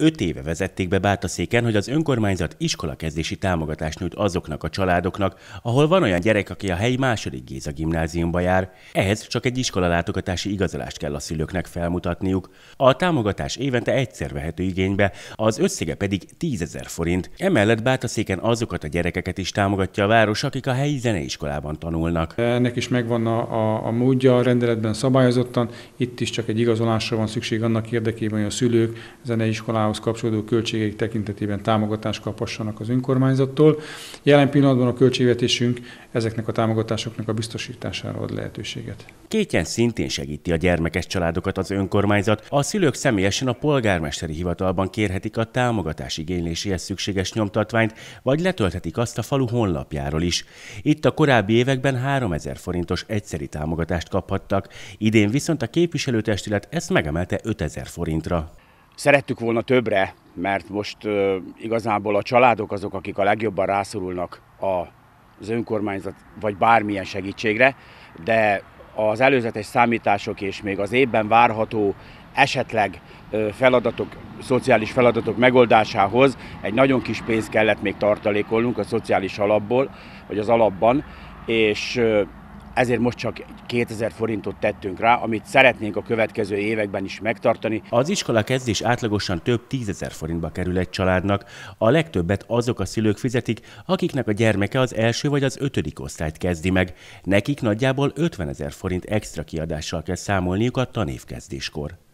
öt éve vezették be Bátaszéken, hogy az önkormányzat iskolakezdési támogatást nyújt azoknak a családoknak, ahol van olyan gyerek, aki a helyi második Géza gimnáziumba jár. Ehhez csak egy iskolalátogatási igazolást kell a szülőknek felmutatniuk. A támogatás évente egyszer vehető igénybe, az összege pedig 10 ezer forint. Emellett Bátaszéken azokat a gyerekeket is támogatja a város, akik a helyi zeneiskolában tanulnak. Ennek is megvan a, a, a módja, a rendeletben szabályozottan, itt is csak egy igazolásra van szükség annak érdekében, hogy a szülők zeneiskolában munkához kapcsolódó költségeik tekintetében támogatást kaphassanak az önkormányzattól. Jelen pillanatban a költségvetésünk ezeknek a támogatásoknak a biztosítására ad lehetőséget. Kétjen szintén segíti a gyermekes családokat az önkormányzat. A szülők személyesen a polgármesteri hivatalban kérhetik a támogatás igényléséhez szükséges nyomtatványt, vagy letölthetik azt a falu honlapjáról is. Itt a korábbi években 3000 forintos egyszeri támogatást kaphattak, idén viszont a képviselőtestület ezt megemelte 5000 forintra szerettük volna többre, mert most igazából a családok azok, akik a legjobban rászorulnak az önkormányzat vagy bármilyen segítségre, de az előzetes számítások és még az évben várható esetleg feladatok, szociális feladatok megoldásához egy nagyon kis pénzt kellett még tartalékolnunk a szociális alapból, vagy az alapban, és ezért most csak 2000 forintot tettünk rá, amit szeretnénk a következő években is megtartani. Az iskola kezdés átlagosan több tízezer forintba kerül egy családnak. A legtöbbet azok a szülők fizetik, akiknek a gyermeke az első vagy az ötödik osztályt kezdi meg. Nekik nagyjából 50 ezer forint extra kiadással kell számolniuk a tanévkezdéskor.